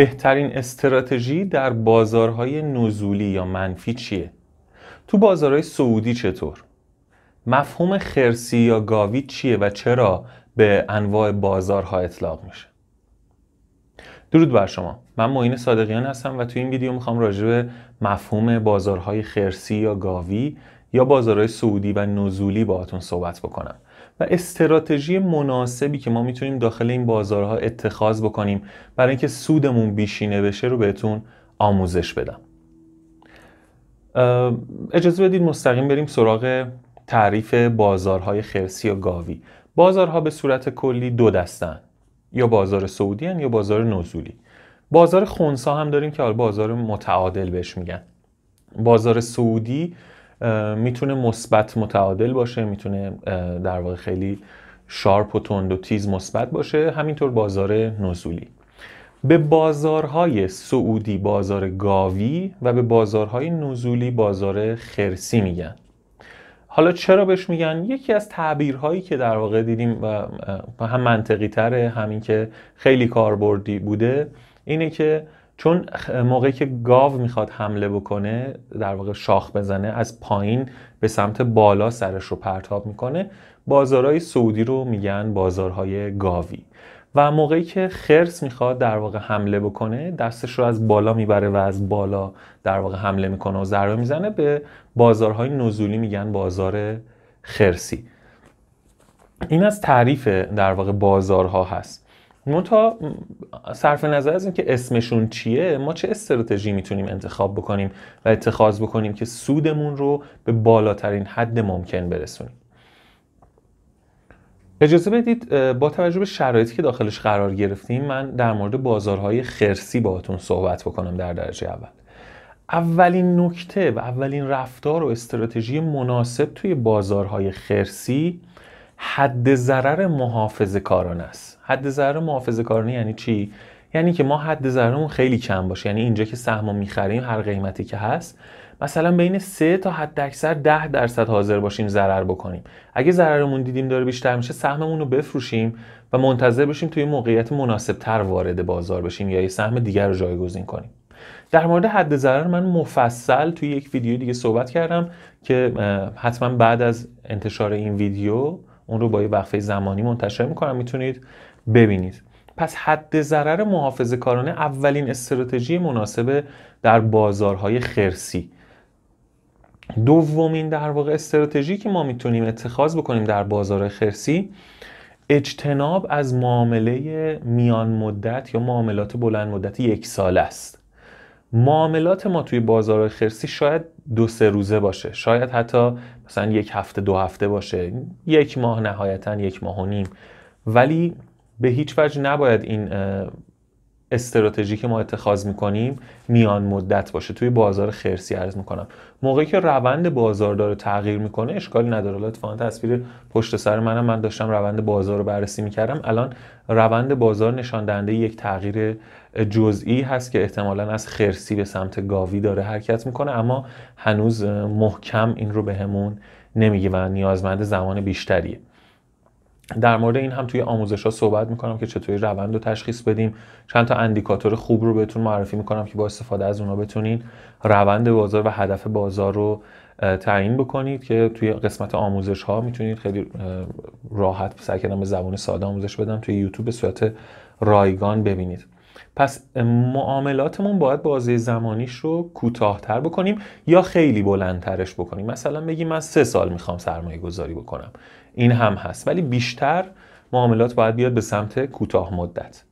بهترین استراتژی در بازارهای نزولی یا منفی چیه؟ تو بازارهای سعودی چطور؟ مفهوم خرسی یا گاوی چیه و چرا به انواع بازارها اطلاق میشه؟ درود بر شما من معین صادقیان هستم و تو این ویدیو میخوام راجع به مفهوم بازارهای خرسی یا گاوی یا بازارهای سعودی و نزولی باهاتون صحبت بکنم و استراتژی مناسبی که ما میتونیم داخل این بازارها اتخاذ بکنیم برای اینکه سودمون بیشینه بشه رو بهتون آموزش بدم اجازه بدید مستقیم بریم سراغ تعریف بازارهای خرسی و گاوی بازارها به صورت کلی دو دستن یا بازار سعودی یا بازار نزولی بازار خونسا هم داریم که حالا بازار متعادل بهش میگن بازار سعودی میتونه مثبت متعادل باشه میتونه در واقع خیلی شارپ و تند و تیز مثبت باشه همینطور بازار نزولی به بازارهای سعودی بازار گاوی و به بازارهای نزولی بازار خرسی میگن حالا چرا بهش میگن یکی از تعبیرهایی که در واقع دیدیم و هم منطقی تره همین که خیلی کاربردی بوده اینه که چون موقعی که گاو میخواد حمله بکنه در واقع شاخ بزنه از پایین به سمت بالا سرش رو پرتاب میکنه بازارهای سعودی رو میگن بازارهای گاوی و موقعی که خرس میخواد در واقع حمله بکنه دستش رو از بالا میبره و از بالا در واقع حمله میکنه و ضربه میزنه به بازارهای نزولی میگن بازار خرسی این از تعریف در واقع بازارها هست تا صرف نظر از اینکه اسمشون چیه ما چه استراتژی میتونیم انتخاب بکنیم و اتخاذ بکنیم که سودمون رو به بالاترین حد ممکن برسونیم اجازه بدید با توجه به شرایطی که داخلش قرار گرفتیم من در مورد بازارهای خرسی باهاتون صحبت بکنم در درجه اول اولین نکته و اولین رفتار و استراتژی مناسب توی بازارهای خرسی حد ضرر محافظ کاران است حد ضرر محافظ کارانه یعنی چی یعنی که ما حد ضررمون خیلی کم باشه یعنی اینجا که سهم میخریم هر قیمتی که هست مثلا بین 3 تا حد اکثر 10 درصد حاضر باشیم ضرر بکنیم اگه ضررمون دیدیم داره بیشتر میشه سهممون رو بفروشیم و منتظر بشیم توی موقعیت مناسبتر وارد بازار بشیم یا یه سهم دیگر رو جایگزین کنیم در مورد حد ضرر من مفصل توی یک ویدیو دیگه صحبت کردم که حتما بعد از انتشار این ویدیو اون رو با یه وقفه زمانی منتشر میکنم میتونید ببینید پس حد ضرر محافظه کارانه اولین استراتژی مناسب در بازارهای خرسی دومین در واقع استراتژی که ما میتونیم اتخاذ بکنیم در بازار خرسی اجتناب از معامله میان مدت یا معاملات بلند مدت یک سال است معاملات ما توی بازار خرسی شاید دو سه روزه باشه شاید حتی مثلا یک هفته دو هفته باشه یک ماه نهایتا یک ماه و نیم ولی به هیچ وجه نباید این استراتژی که ما اتخاذ میکنیم میان مدت باشه توی بازار خرسی عرض میکنم موقعی که روند بازار داره تغییر میکنه اشکالی نداره لطفا تصویر پشت سر منم من داشتم روند بازار رو بررسی میکردم الان روند بازار نشان دهنده یک تغییر جزئی هست که احتمالا از خرسی به سمت گاوی داره حرکت میکنه اما هنوز محکم این رو بهمون به نمیگه و نیازمند زمان بیشتریه در مورد این هم توی آموزش ها صحبت میکنم که چطوری روند رو تشخیص بدیم چند تا اندیکاتور خوب رو بهتون معرفی میکنم که با استفاده از اونا بتونین روند بازار و هدف بازار رو تعیین بکنید که توی قسمت آموزش ها میتونید خیلی راحت سعی کردم به زبان ساده آموزش بدم توی یوتیوب به صورت رایگان ببینید پس معاملاتمون باید بازه زمانیش رو کوتاهتر بکنیم یا خیلی بلندترش بکنیم مثلا بگیم من سه سال میخوام سرمایه گذاری بکنم این هم هست ولی بیشتر معاملات باید بیاد به سمت کوتاه مدت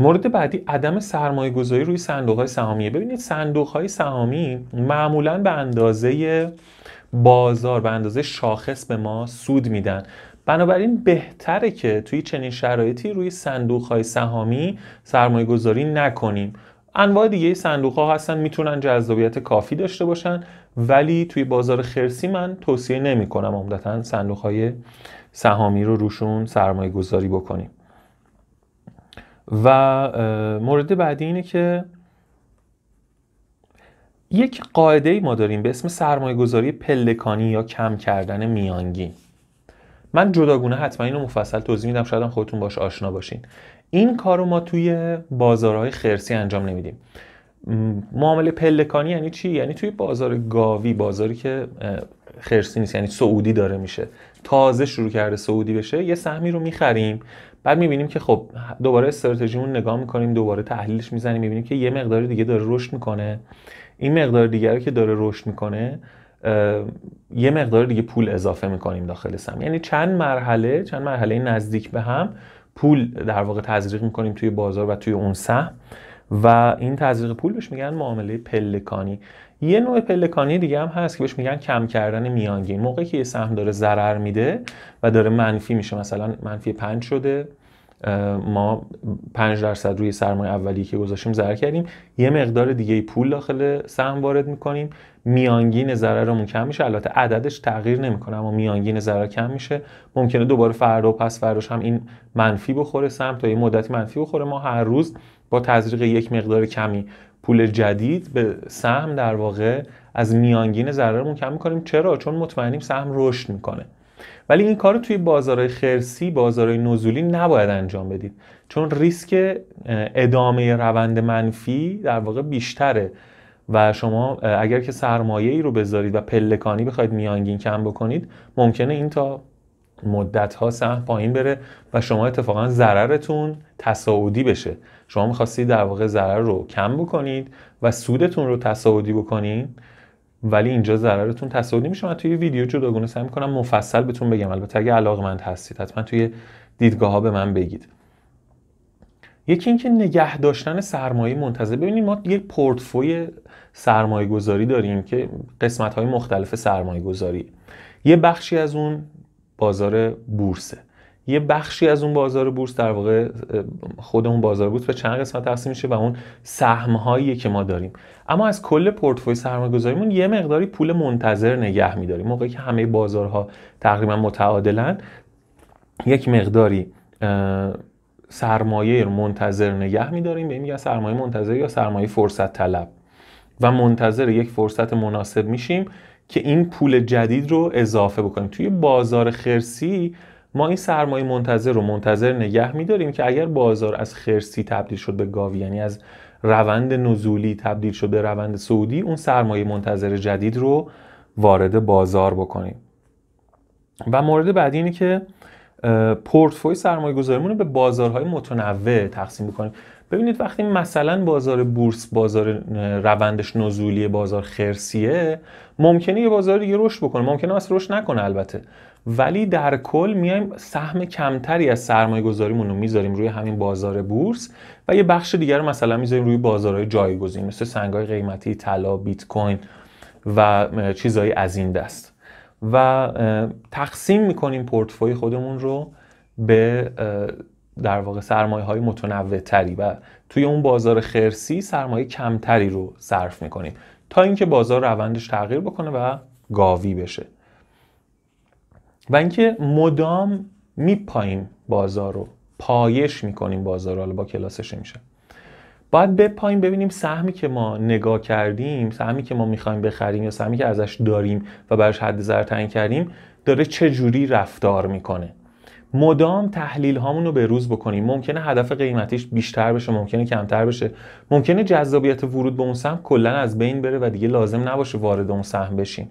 مورد بعدی عدم سرمایه گذاری روی صندوق های سهامیه ببینید صندوق های سهامی معمولا به اندازه بازار به اندازه شاخص به ما سود میدن بنابراین بهتره که توی چنین شرایطی روی صندوق های سهامی سرمایه گذاری نکنیم انواع دیگه صندوق ها هستن میتونن جذابیت کافی داشته باشن ولی توی بازار خرسی من توصیه نمی کنم عمدتا صندوق های سهامی رو روشون سرمایه گذاری بکنیم و مورد بعدی اینه که یک قاعده ای ما داریم به اسم سرمایه گذاری پلکانی یا کم کردن میانگین من جداگونه حتما اینو مفصل توضیح میدم شاید خودتون باش آشنا باشین این کار رو ما توی بازارهای خرسی انجام نمیدیم معامله پلکانی یعنی چی یعنی توی بازار گاوی بازاری که خرسی نیست یعنی سعودی داره میشه تازه شروع کرده سعودی بشه یه سهمی رو میخریم بعد میبینیم که خب دوباره استراتژیمون نگاه میکنیم دوباره تحلیلش میزنیم میبینیم که یه مقدار دیگه داره رشد میکنه این مقدار دیگه که داره رشد میکنه یه مقدار دیگه پول اضافه میکنیم داخل سهم یعنی چند مرحله چند مرحله نزدیک به هم پول در واقع تزریق میکنیم توی بازار و توی اون سهم و این تزریق پول بهش میگن معامله پلکانی یه نوع پلکانی دیگه هم هست که بهش میگن کم کردن میانگین موقعی که یه سهم داره ضرر میده و داره منفی میشه مثلا منفی پنج شده ما 5 درصد روی سرمایه اولی که گذاشتیم ضرر کردیم یه مقدار دیگه پول داخل سهم وارد میکنیم میانگین ضررمون کم میشه البته عددش تغییر نمیکنه اما میانگین ضرر کم میشه ممکنه دوباره فردا و پس فرداش هم این منفی بخوره سهم تا یه مدتی منفی بخوره ما هر روز با تزریق یک مقدار کمی پول جدید به سهم در واقع از میانگین ضررمون کم میکنیم چرا چون مطمئنیم سهم رشد میکنه ولی این کار توی بازارهای خرسی بازارهای نزولی نباید انجام بدید چون ریسک ادامه روند منفی در واقع بیشتره و شما اگر که سرمایه ای رو بذارید و پلکانی بخواید میانگین کم بکنید ممکنه این تا مدت ها پایین بره و شما اتفاقا ضررتون تصاعدی بشه شما میخواستید در واقع ضرر رو کم بکنید و سودتون رو تصاعدی بکنید ولی اینجا ضررتون تصادی میشه من توی ویدیو جداگونه سعی میکنم مفصل بهتون بگم البته اگه علاقمند هستید حتما توی دیدگاه ها به من بگید یکی اینکه نگه داشتن سرمایه منتظر ببینید ما یه پورتفوی سرمایه گذاری داریم که قسمت های مختلف سرمایه گذاری یه بخشی از اون بازار بورسه یه بخشی از اون بازار بورس در واقع خود اون بازار بورس به چند قسمت تقسیم میشه و اون سهم که ما داریم اما از کل پورتفوی سرمایه‌گذاریمون یه مقداری پول منتظر نگه میداریم موقعی که همه بازارها تقریبا متعادلن یک مقداری سرمایه رو منتظر نگه میداریم به میگن سرمایه منتظر یا سرمایه فرصت طلب و منتظر یک فرصت مناسب میشیم که این پول جدید رو اضافه بکنیم توی بازار خرسی ما این سرمایه منتظر رو منتظر نگه میداریم که اگر بازار از خرسی تبدیل شد به گاوی یعنی از روند نزولی تبدیل شد به روند سعودی اون سرمایه منتظر جدید رو وارد بازار بکنیم و مورد بعدی اینه که پورتفوی سرمایه گذاریمون رو به بازارهای متنوع تقسیم بکنیم ببینید وقتی مثلا بازار بورس بازار روندش نزولی بازار خرسیه ممکنه یه بازار دیگه رشد بکنه ممکنه اصلا رشد نکنه البته ولی در کل میایم سهم کمتری از سرمایه گذاریمون رو میذاریم روی همین بازار بورس و یه بخش دیگر رو مثلا میذاریم روی بازارهای جایگزین مثل سنگهای قیمتی طلا بیت کوین و چیزهایی از این دست و تقسیم میکنیم پورتفوی خودمون رو به در واقع سرمایه های متنوع تری و توی اون بازار خرسی سرمایه کمتری رو صرف میکنیم تا اینکه بازار روندش تغییر بکنه و گاوی بشه و اینکه مدام میپاییم بازار رو پایش میکنیم بازار رو با کلاسش میشه باید بپاییم ببینیم سهمی که ما نگاه کردیم سهمی که ما میخوایم بخریم یا سهمی که ازش داریم و براش حد زر کردیم داره چه جوری رفتار میکنه مدام تحلیل هامون رو به روز بکنیم ممکنه هدف قیمتیش بیشتر بشه ممکنه کمتر بشه ممکنه جذابیت ورود به اون سهم کلا از بین بره و دیگه لازم نباشه وارد اون سهم بشیم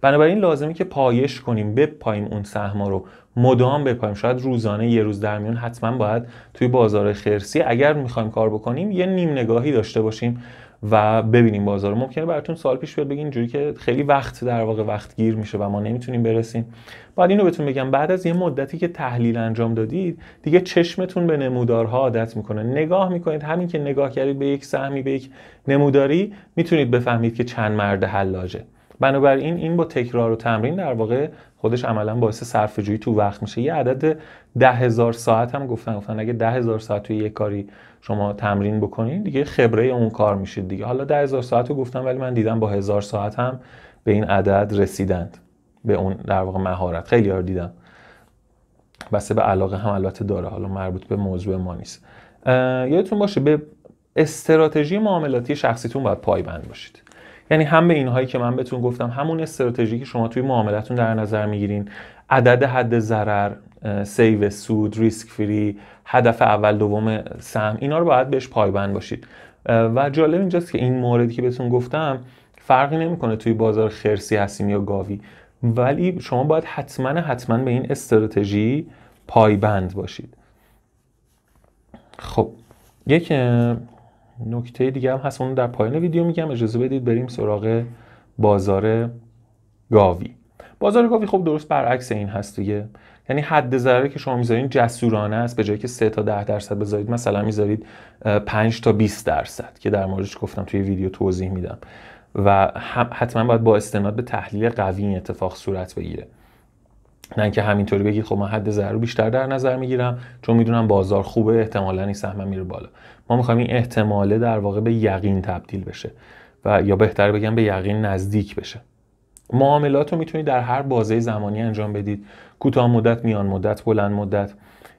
بنابراین لازمی که پایش کنیم بپاییم اون سهم رو مدام بپاییم شاید روزانه یه روز در میون حتما باید توی بازار خرسی اگر میخوایم کار بکنیم یه نیم نگاهی داشته باشیم و ببینیم بازار ممکنه براتون سال پیش بیاد بگین جوری که خیلی وقت در واقع وقت گیر میشه و ما نمیتونیم برسیم باید اینو بهتون بگم بعد از یه مدتی که تحلیل انجام دادید دیگه چشمتون به نمودارها عادت میکنه نگاه میکنید همین که نگاه کردید به یک سهمی به یک نموداری میتونید بفهمید که چند مرد حلاجه بنابراین این با تکرار و تمرین در واقع خودش عملا باعث صرف جویی تو وقت میشه یه عدد ده هزار ساعت هم گفتن گفتن اگه ده هزار ساعت توی یک کاری شما تمرین بکنین دیگه خبره اون کار میشید دیگه حالا ده هزار ساعت رو گفتم ولی من دیدم با هزار ساعت هم به این عدد رسیدند به اون در واقع مهارت خیلی ها دیدم بسته به علاقه هم البته داره حالا مربوط به موضوع ما نیست یادتون باشه به استراتژی معاملاتی شخصیتون باید پایبند باشید یعنی هم به اینهایی که من بهتون گفتم همون استراتژی که شما توی معاملتون در نظر میگیرین عدد حد ضرر سیو سود ریسک فری هدف اول دوم سهم اینا رو باید بهش پایبند باشید و جالب اینجاست که این موردی که بهتون گفتم فرقی نمیکنه توی بازار خرسی هستیم یا گاوی ولی شما باید حتما حتما به این استراتژی پایبند باشید خب یک نکته دیگه هم هست اون در پایان ویدیو میگم اجازه بدید بریم سراغ بازار گاوی بازار گاوی خب درست برعکس این هست دیگه یعنی حد ضرری که شما میذارین جسورانه است به جایی که 3 تا 10 درصد بذارید مثلا میذارید 5 تا 20 درصد که در موردش گفتم توی ویدیو توضیح میدم و حتما باید با استناد به تحلیل قوی این اتفاق صورت بگیره نه اینکه همینطوری بگید خب من حد ضرر رو بیشتر در نظر میگیرم چون میدونم بازار خوبه احتمالا این سهم میره بالا ما میخوایم این احتماله در واقع به یقین تبدیل بشه و یا بهتر بگم به یقین نزدیک بشه معاملات رو میتونید در هر بازه زمانی انجام بدید کوتاه مدت میان مدت بلند مدت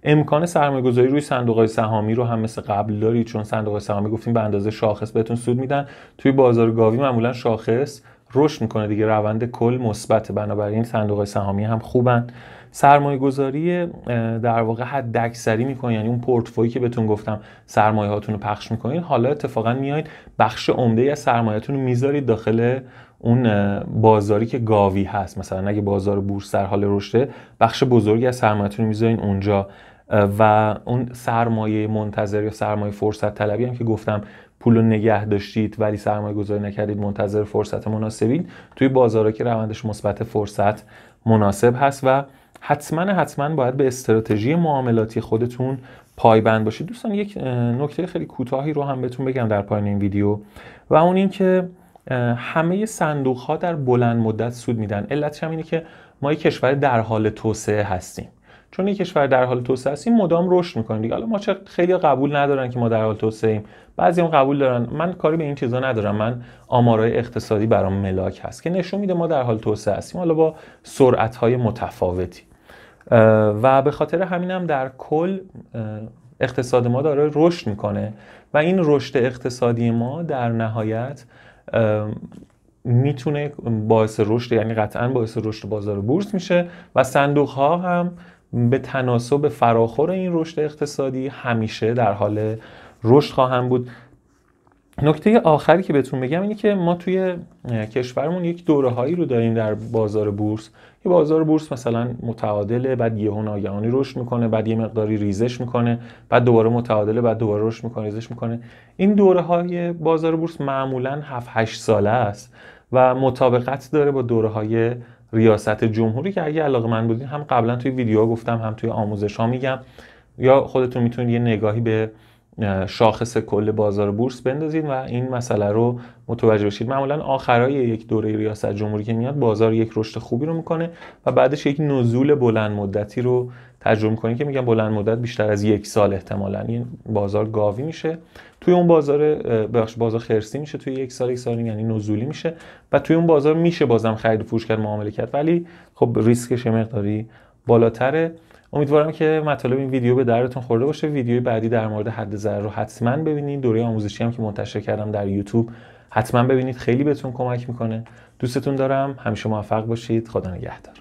امکان سرمایه گذاری روی صندوق سهامی رو هم مثل قبل دارید چون صندوق سهامی گفتیم به اندازه شاخص بهتون سود میدن توی بازار گاوی معمولا شاخص رشد میکنه دیگه روند کل مثبت بنابراین صندوق سهامی هم خوبن سرمایه گذاری در واقع حد دکسری میکنین یعنی اون پورتفویی که بهتون گفتم سرمایه رو پخش میکنید حالا اتفاقا میایید بخش عمده از سرمایهتون رو میذارید داخل اون بازاری که گاوی هست مثلا اگه بازار بورس در حال رشده بخش بزرگی از سرمایهتون رو میذارین اونجا و اون سرمایه منتظر یا سرمایه فرصت طلبی هم که گفتم پول رو نگه داشتید ولی سرمایه گذاری نکردید منتظر فرصت مناسبین توی بازارها که روندش مثبت فرصت مناسب هست و حتما حتما باید به استراتژی معاملاتی خودتون پایبند باشید دوستان یک نکته خیلی کوتاهی رو هم بهتون بگم در پایین این ویدیو و اون اینکه همه صندوق ها در بلند مدت سود میدن علتش هم اینه که ما یک کشور در حال توسعه هستیم چون یک کشور در حال توسعه هستیم مدام رشد میکنیم دیگه حالا ما چه خیلی قبول ندارن که ما در حال توسعه ایم بعضی هم قبول دارن من کاری به این چیزا ندارم من آمارهای اقتصادی برام ملاک هست که نشون میده ما در حال توسعه هستیم حالا با سرعت های متفاوتی و به خاطر همینم در کل اقتصاد ما داره رشد میکنه و این رشد اقتصادی ما در نهایت میتونه باعث رشد یعنی قطعا باعث رشد بازار بورس میشه و صندوق ها هم به تناسب فراخور این رشد اقتصادی همیشه در حال رشد خواهند بود نکته آخری که بهتون بگم اینه که ما توی کشورمون یک دوره هایی رو داریم در بازار بورس یه بازار بورس مثلا متعادله بعد یهو ناگهانی رشد میکنه بعد یه مقداری ریزش میکنه بعد دوباره متعادله بعد دوباره رشد میکنه ریزش میکنه این دوره های بازار بورس معمولا 7 8 ساله است و مطابقت داره با دوره های ریاست جمهوری که اگه علاقه من بودین هم قبلا توی ویدیو گفتم هم توی آموزش ها میگم یا خودتون میتونید یه نگاهی به شاخص کل بازار بورس بندازید و این مسئله رو متوجه بشید معمولا آخرای یک دوره ریاست جمهوری که میاد بازار یک رشد خوبی رو میکنه و بعدش یک نزول بلند مدتی رو تجربه میکنید که میگن بلند مدت بیشتر از یک سال احتمالا این بازار گاوی میشه توی اون بازار بازار خرسی میشه توی یک سال یک سال یعنی نزولی میشه و توی اون بازار میشه بازم خرید و فروش کرد معامله کرد ولی خب ریسکش مقداری بالاتره امیدوارم که مطالب این ویدیو به دردتون خورده باشه ویدیوی بعدی در مورد حد ضرر رو حتما ببینید دوره آموزشی هم که منتشر کردم در یوتیوب حتما ببینید خیلی بهتون کمک میکنه دوستتون دارم همیشه موفق باشید خدا نگهدار